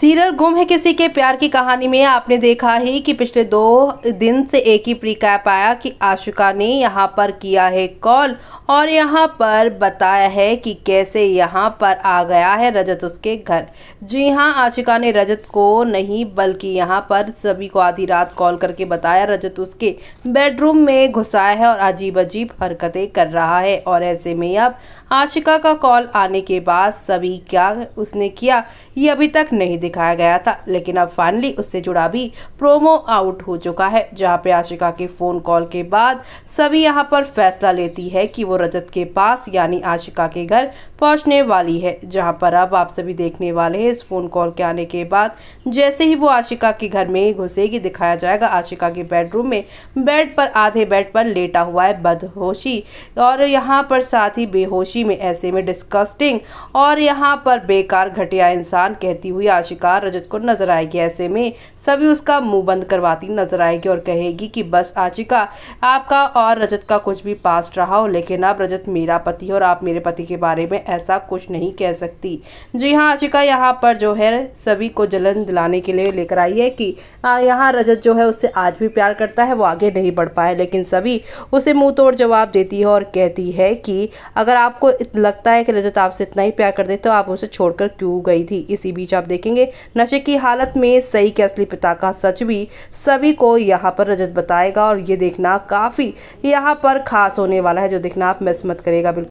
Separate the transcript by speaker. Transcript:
Speaker 1: serial गुम है किसी के प्यार की कहानी में आपने देखा ही कि पिछले दो दिन से एक ही प्री कैप आया कि आशिका ने यहाँ पर किया है कॉल और यहाँ पर बताया है कि कैसे यहाँ पर आ गया है रजत उसके घर जी हाँ आशिका ने रजत को नहीं बल्कि यहाँ पर सभी को आधी रात कॉल करके बताया रजत उसके बेडरूम में घुसा है और अजीब अजीब हरकतें कर रहा है और ऐसे में अब आशिका का कॉल आने के बाद सभी क्या उसने किया ये अभी तक नहीं नहीं दिखाया गया था लेकिन अब फाइनली उससे जुड़ा भी प्रोमो आउट हो चुका है जहाँ पे आशिका के फ़ोन कॉल के बाद सभी यहाँ पर फैसला लेती है कि वो रजत के पास यानी आशिका के घर पहुंचने वाली है जहाँ पर अब आप सभी देखने वाले हैं इस फ़ोन कॉल के आने के बाद जैसे ही वो आशिका के घर में घुसेगी दिखाया जाएगा आशिका के बेडरूम में बेड पर आधे बेड पर लेटा हुआ है बदहोशी और यहाँ पर साथ ही बेहोशी में ऐसे में डिस्कस्टिंग और यहाँ पर बेकार घटिया इंसान कहती हुई आशिका शिकार रजत को नजर आएगी ऐसे में सभी उसका मुंह बंद करवाती नजर आएगी और कहेगी कि बस आचिका आपका और रजत का कुछ भी पास्ट रहा हो लेकिन अब रजत मेरा पति और आप मेरे पति के बारे में ऐसा कुछ नहीं कह सकती जी हाँ आचिका यहाँ पर जो है सभी को जलन दिलाने के लिए लेकर आई है कि यहाँ रजत जो है उससे आज भी प्यार करता है वो आगे नहीं बढ़ पाया लेकिन सभी उसे मुंह तोड़ जवाब देती है और कहती है कि अगर आपको लगता है कि रजत आपसे इतना ही प्यार कर दे तो आप उसे छोड़कर क्यों गई थी इसी बीच आप देखेंगे करेंगे नशे की हालत में सही के असली पिता का सच भी सभी को यहाँ पर रजत बताएगा और ये देखना काफ़ी यहाँ पर खास होने वाला है जो देखना आप मिस मत करेगा बिल्कुल